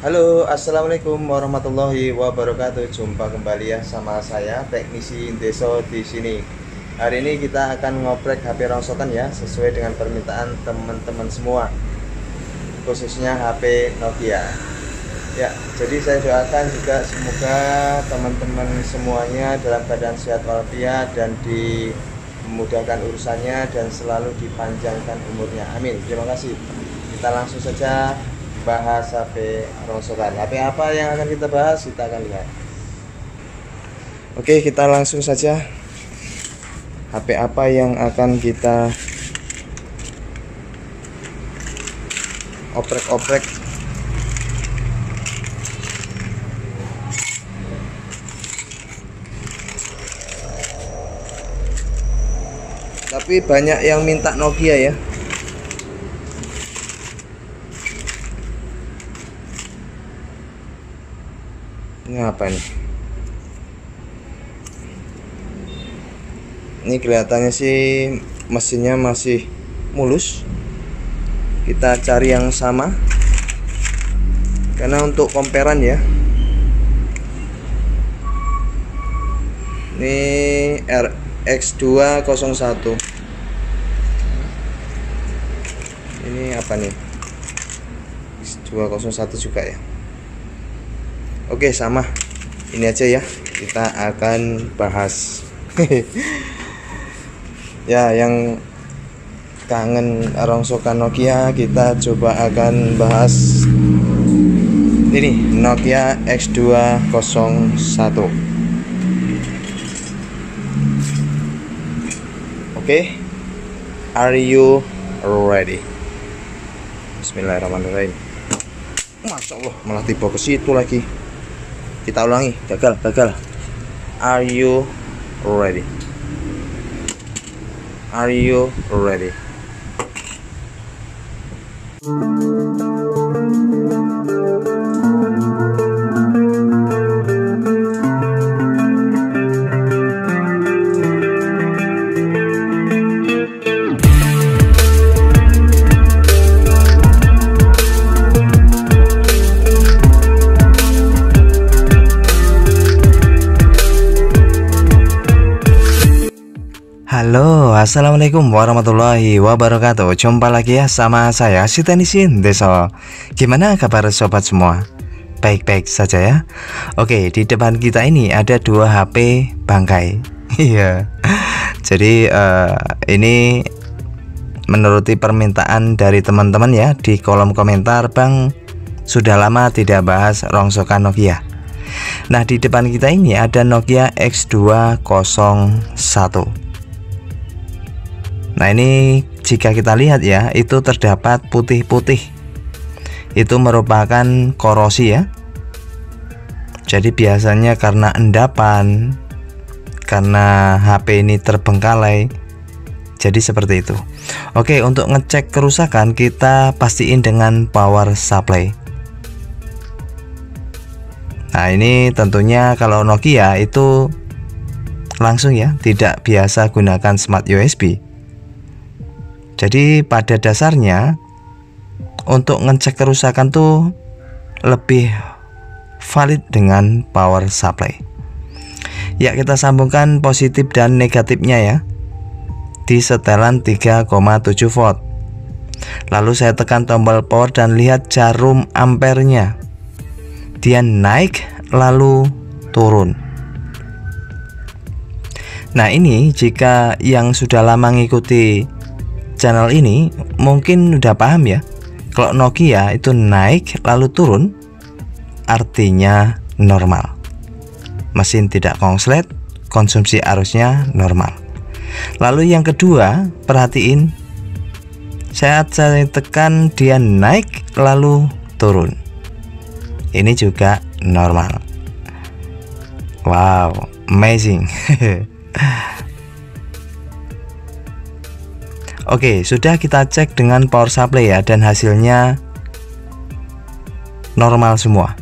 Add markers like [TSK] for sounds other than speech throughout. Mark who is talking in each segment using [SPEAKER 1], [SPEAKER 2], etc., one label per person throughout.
[SPEAKER 1] Halo, assalamualaikum warahmatullahi wabarakatuh. Jumpa kembali ya sama saya teknisi Indeso di sini. Hari ini kita akan ngoprek HP rongsokan ya, sesuai dengan permintaan teman-teman semua, khususnya HP Nokia. Ya, jadi saya doakan juga semoga teman-teman semuanya dalam keadaan sehat walafiat dan dimudahkan urusannya dan selalu dipanjangkan umurnya. Amin. Terima kasih. Kita langsung saja bahas HP rongsokan HP apa yang akan kita bahas kita akan lihat oke kita langsung saja HP apa yang akan kita oprek-oprek tapi banyak yang minta Nokia ya apa ini ini kelihatannya sih mesinnya masih mulus kita cari yang sama karena untuk komperan ya ini RX201 ini apa nih X201 juga ya oke sama ini aja ya kita akan bahas [LAUGHS] ya yang kangen rongsokan Nokia kita coba akan bahas ini Nokia X201 oke are you ready Bismillahirrahmanirrahim Masya Allah malah tiba ke situ lagi kita ulangi gagal gagal are you ready are you ready Thank you. Assalamualaikum warahmatullahi wabarakatuh Jumpa lagi ya sama saya Sitanisin Deso Gimana kabar sobat semua? Baik-baik saja ya Oke di depan kita ini ada dua HP bangkai [LAUGHS] Iya Jadi uh, ini menuruti permintaan dari teman-teman ya Di kolom komentar Bang Sudah lama tidak bahas rongsokan Nokia Nah di depan kita ini ada Nokia X201 Nah ini jika kita lihat ya itu terdapat putih-putih itu merupakan korosi ya jadi biasanya karena endapan karena HP ini terbengkalai jadi seperti itu Oke untuk ngecek kerusakan kita pastiin dengan power supply Nah ini tentunya kalau Nokia itu langsung ya tidak biasa gunakan smart USB jadi pada dasarnya untuk ngecek kerusakan tuh lebih valid dengan power supply. Ya kita sambungkan positif dan negatifnya ya di setelan 3,7 volt. Lalu saya tekan tombol power dan lihat jarum ampernya. Dia naik lalu turun. Nah, ini jika yang sudah lama mengikuti channel ini mungkin udah paham ya kalau Nokia itu naik lalu turun artinya normal mesin tidak kongslet konsumsi arusnya normal lalu yang kedua perhatiin saat saya tekan dia naik lalu turun ini juga normal wow amazing [LAUGHS] Oke, sudah kita cek dengan power supply ya dan hasilnya normal semua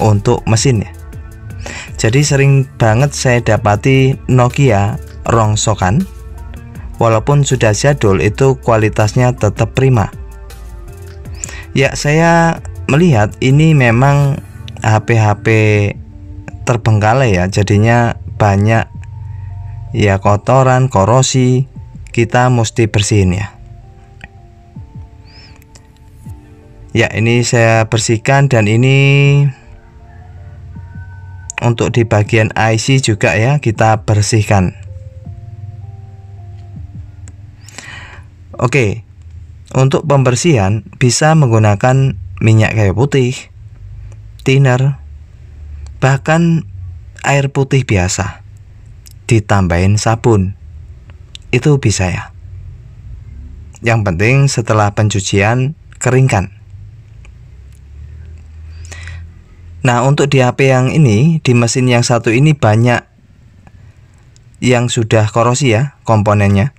[SPEAKER 1] untuk mesin ya. Jadi sering banget saya dapati Nokia rongsokan walaupun sudah jadul itu kualitasnya tetap prima. Ya, saya melihat ini memang HP-HP terbengkalai ya, jadinya banyak ya kotoran, korosi, kita mesti bersihin ya ya ini saya bersihkan dan ini untuk di bagian IC juga ya kita bersihkan oke untuk pembersihan bisa menggunakan minyak kayu putih thinner bahkan air putih biasa ditambahin sabun itu bisa ya. Yang penting setelah pencucian keringkan. Nah, untuk di HP yang ini, di mesin yang satu ini banyak yang sudah korosi ya komponennya.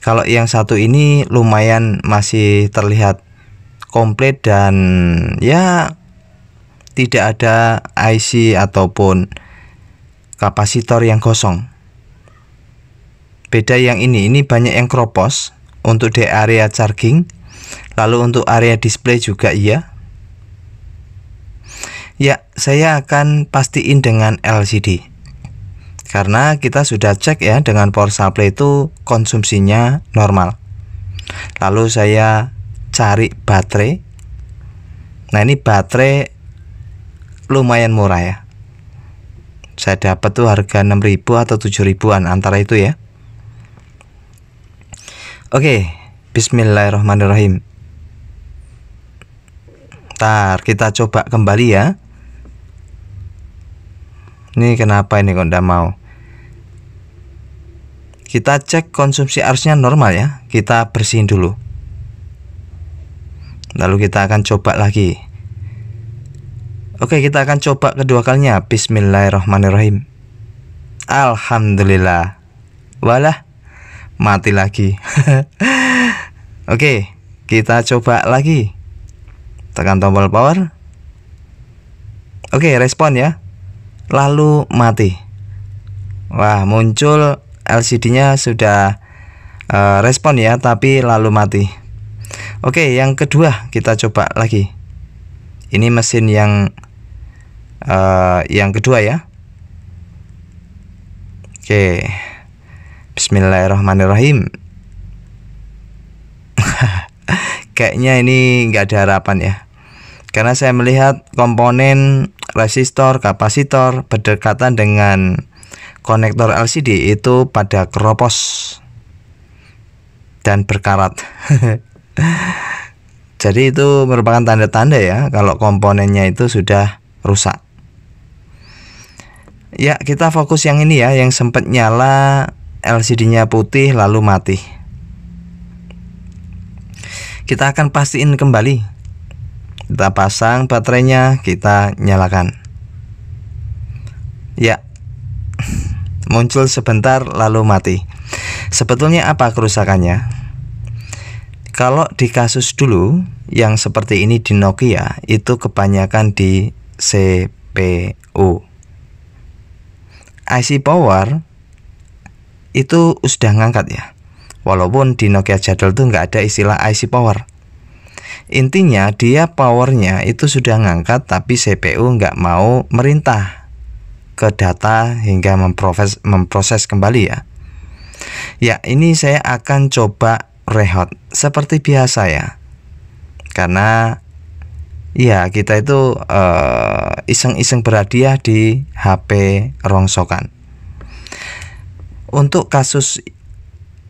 [SPEAKER 1] Kalau yang satu ini lumayan masih terlihat komplit dan ya tidak ada IC ataupun kapasitor yang kosong beda yang ini ini banyak yang kropos untuk di area charging lalu untuk area display juga iya ya saya akan pastiin dengan LCD karena kita sudah cek ya dengan power supply itu konsumsinya normal lalu saya cari baterai nah ini baterai lumayan murah ya saya dapat tuh harga 6000 atau 7000an antara itu ya Oke, bismillahirrahmanirrahim. Ntar kita coba kembali ya. Ini kenapa ini kok tidak mau? Kita cek konsumsi arusnya normal ya. Kita bersihin dulu. Lalu kita akan coba lagi. Oke, kita akan coba kedua kalinya. Bismillahirrahmanirrahim. Alhamdulillah. Walah mati lagi [LAUGHS] oke kita coba lagi tekan tombol power oke respon ya lalu mati wah muncul LCD nya sudah uh, respon ya tapi lalu mati oke yang kedua kita coba lagi ini mesin yang uh, yang kedua ya oke Bismillahirrahmanirrahim. [LAUGHS] Kayaknya ini nggak ada harapan ya. Karena saya melihat komponen resistor, kapasitor berdekatan dengan konektor LCD itu pada keropos dan berkarat. [LAUGHS] Jadi itu merupakan tanda-tanda ya kalau komponennya itu sudah rusak. Ya, kita fokus yang ini ya, yang sempat nyala LCD-nya putih lalu mati. Kita akan pastiin kembali. Kita pasang baterainya, kita nyalakan. Ya. [LAUGHS] Muncul sebentar lalu mati. Sebetulnya apa kerusakannya? Kalau di kasus dulu yang seperti ini di Nokia itu kebanyakan di CPU. IC power itu sudah ngangkat ya. Walaupun di Nokia jadul tuh nggak ada istilah IC power. Intinya dia powernya itu sudah ngangkat tapi CPU nggak mau merintah ke data hingga memproses, memproses kembali ya. Ya ini saya akan coba rehot seperti biasa ya. Karena ya kita itu eh, iseng-iseng uh, berhadiah di HP rongsokan untuk kasus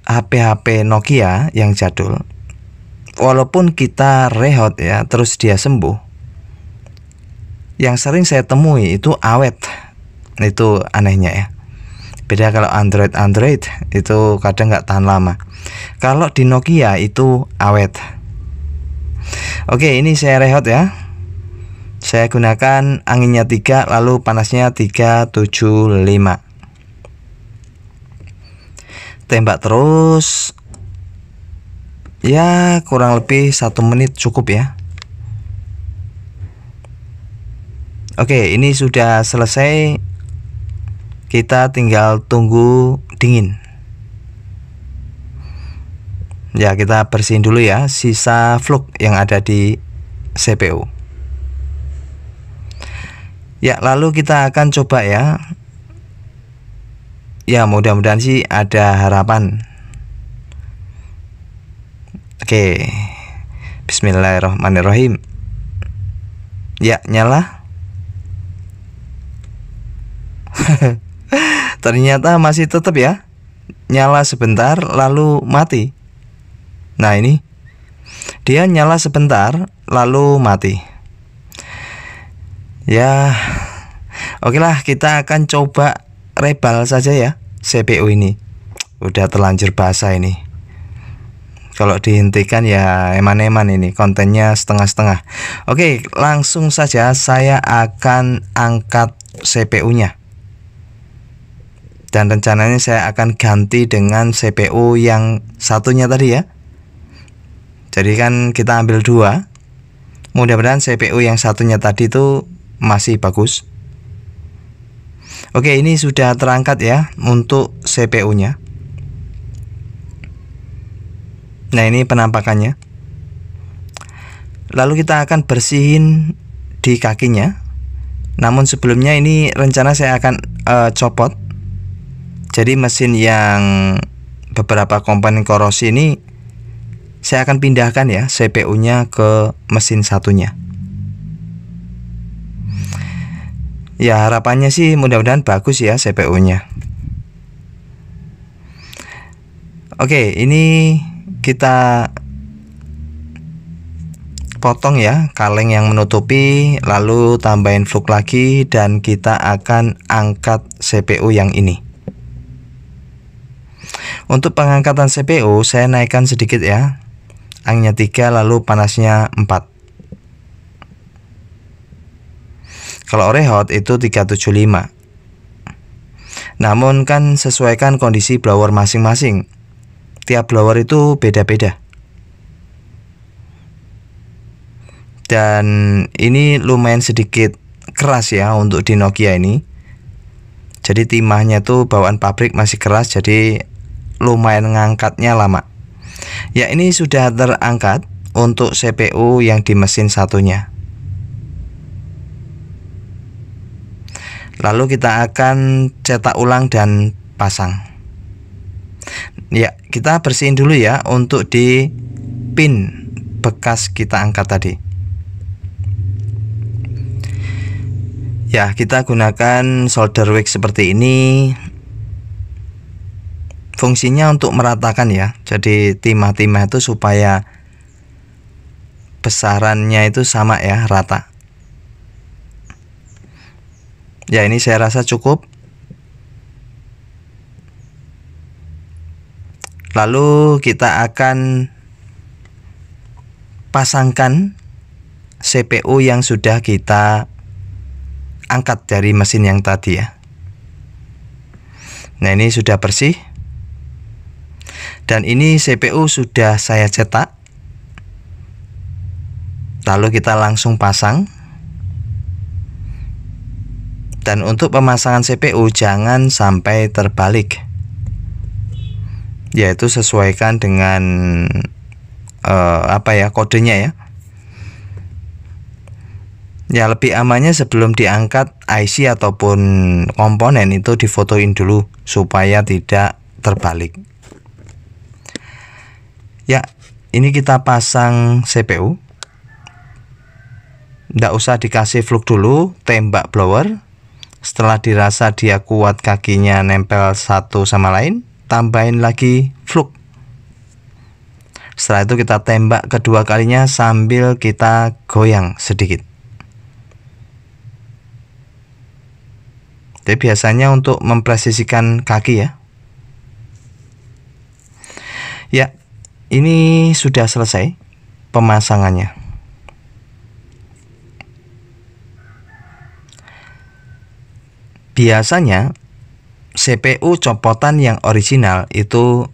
[SPEAKER 1] HP-HP Nokia yang jadul walaupun kita rehot ya terus dia sembuh yang sering saya temui itu awet itu anehnya ya beda kalau Android Android itu kadang nggak tahan lama kalau di Nokia itu awet oke ini saya rehot ya saya gunakan anginnya 3 lalu panasnya 375 tembak terus ya kurang lebih satu menit cukup ya Oke ini sudah selesai kita tinggal tunggu dingin ya kita bersihin dulu ya sisa flux yang ada di CPU ya lalu kita akan coba ya ya mudah-mudahan sih ada harapan oke Bismillahirrahmanirrahim ya nyala [LAUGHS] ternyata masih tetap ya nyala sebentar lalu mati nah ini dia nyala sebentar lalu mati ya oke lah kita akan coba rebal saja ya CPU ini udah terlanjur basah ini kalau dihentikan ya eman-eman ini kontennya setengah-setengah Oke langsung saja saya akan angkat CPU nya dan rencananya saya akan ganti dengan CPU yang satunya tadi ya jadi kan kita ambil dua mudah-mudahan CPU yang satunya tadi itu masih bagus Oke, ini sudah terangkat ya untuk CPU-nya. Nah, ini penampakannya. Lalu kita akan bersihin di kakinya. Namun sebelumnya ini rencana saya akan uh, copot. Jadi mesin yang beberapa komponen korosi ini saya akan pindahkan ya CPU-nya ke mesin satunya. ya harapannya sih mudah-mudahan bagus ya CPU-nya Oke ini kita potong ya kaleng yang menutupi lalu tambahin fluk lagi dan kita akan angkat CPU yang ini untuk pengangkatan CPU saya naikkan sedikit ya anginnya 3 lalu panasnya 4 Kalau rehot itu 375. Namun kan sesuaikan kondisi blower masing-masing. Tiap blower itu beda-beda. Dan ini lumayan sedikit keras ya untuk di Nokia ini. Jadi timahnya tuh bawaan pabrik masih keras jadi lumayan ngangkatnya lama. Ya ini sudah terangkat untuk CPU yang di mesin satunya. lalu kita akan cetak ulang dan pasang ya kita bersihin dulu ya untuk di pin bekas kita angkat tadi ya kita gunakan solder wig seperti ini fungsinya untuk meratakan ya jadi timah-timah itu supaya besarannya itu sama ya rata Ya ini saya rasa cukup. Lalu kita akan pasangkan CPU yang sudah kita angkat dari mesin yang tadi ya. Nah ini sudah bersih Dan ini CPU sudah saya cetak Lalu kita langsung pasang dan untuk pemasangan CPU jangan sampai terbalik yaitu sesuaikan dengan uh, apa ya kodenya ya ya lebih amannya sebelum diangkat IC ataupun komponen itu difotoin dulu supaya tidak terbalik ya ini kita pasang CPU tidak usah dikasih fluk dulu tembak blower setelah dirasa dia kuat kakinya nempel satu sama lain, tambahin lagi fluk. Setelah itu kita tembak kedua kalinya sambil kita goyang sedikit. Jadi biasanya untuk mempresisikan kaki ya. Ya, ini sudah selesai pemasangannya. biasanya CPU copotan yang original itu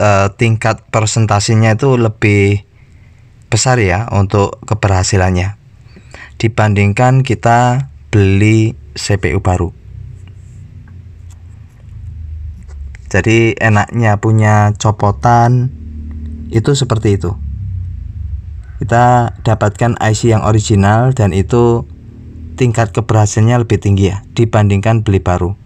[SPEAKER 1] e, tingkat persentasinya itu lebih besar ya untuk keberhasilannya dibandingkan kita beli CPU baru. Jadi enaknya punya copotan itu seperti itu. Kita dapatkan IC yang original dan itu tingkat keberhasilannya lebih tinggi ya dibandingkan beli baru.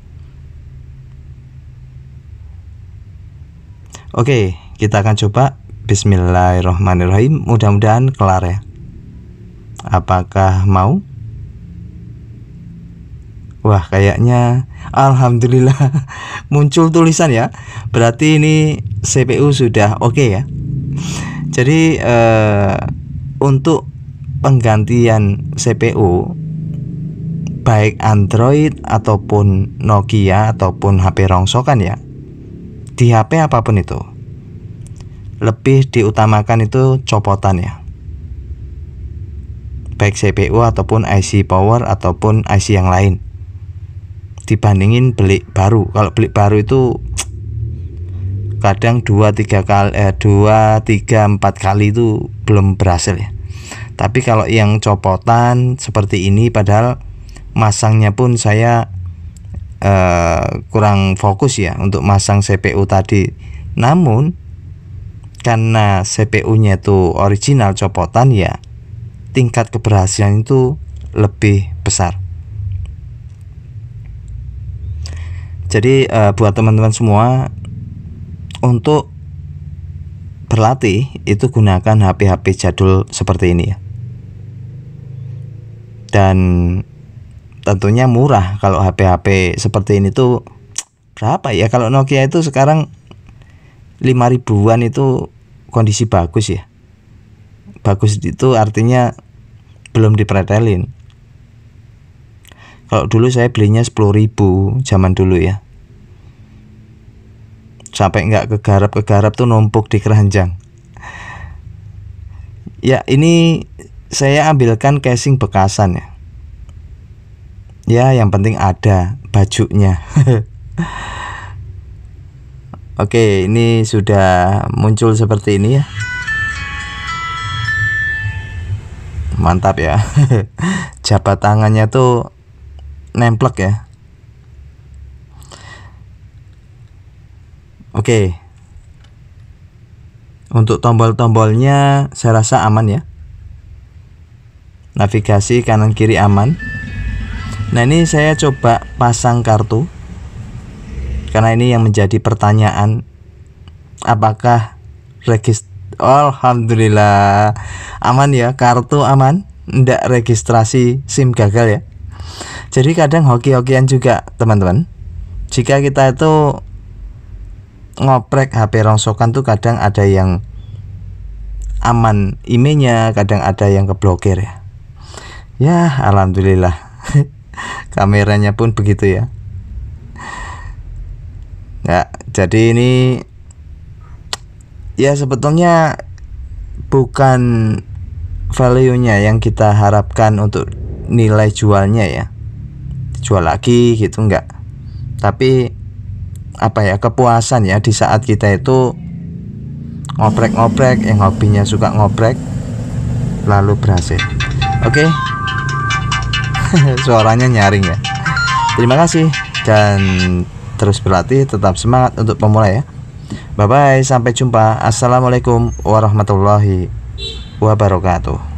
[SPEAKER 1] Oke, kita akan coba Bismillahirrahmanirrahim. Mudah-mudahan kelar ya. Apakah mau? Wah, kayaknya alhamdulillah [LAUGHS] muncul tulisan ya. Berarti ini CPU sudah oke okay ya. Jadi eh, untuk penggantian CPU baik Android ataupun Nokia ataupun HP rongsokan ya di HP apapun itu lebih diutamakan itu copotan ya baik CPU ataupun IC power ataupun IC yang lain dibandingin beli baru kalau beli baru itu [TSK] kadang 2 3 kali eh, 2 3 4 kali itu belum berhasil ya tapi kalau yang copotan seperti ini padahal masangnya pun saya uh, kurang fokus ya untuk masang CPU tadi namun karena CPU-nya itu original copotan ya tingkat keberhasilan itu lebih besar jadi uh, buat teman-teman semua untuk berlatih itu gunakan HP-HP jadul seperti ini ya dan tentunya murah kalau HP-HP seperti ini tuh berapa ya kalau Nokia itu sekarang 5 ribuan itu kondisi bagus ya bagus itu artinya belum dipretelin kalau dulu saya belinya 10 ribu zaman dulu ya sampai nggak kegarap-kegarap tuh numpuk di keranjang ya ini saya ambilkan casing bekasan ya ya yang penting ada bajunya [LAUGHS] oke ini sudah muncul seperti ini ya mantap ya [LAUGHS] jabat tangannya tuh nemplek ya oke untuk tombol-tombolnya saya rasa aman ya navigasi kanan kiri aman Nah ini saya coba pasang kartu karena ini yang menjadi pertanyaan apakah regist oh, Alhamdulillah aman ya kartu aman tidak registrasi SIM gagal ya jadi kadang hoki-hokian juga teman-teman jika kita itu ngoprek HP rongsokan tuh kadang ada yang aman imei kadang ada yang keblokir ya ya Alhamdulillah [LAUGHS] kameranya pun begitu ya ya jadi ini ya sebetulnya bukan value-nya yang kita harapkan untuk nilai jualnya ya jual lagi gitu enggak tapi apa ya kepuasan ya di saat kita itu ngoprek-ngoprek yang hobinya suka ngoprek lalu berhasil oke okay? [LAUGHS] suaranya nyaring ya terima kasih dan terus berlatih tetap semangat untuk pemula ya bye bye sampai jumpa assalamualaikum warahmatullahi wabarakatuh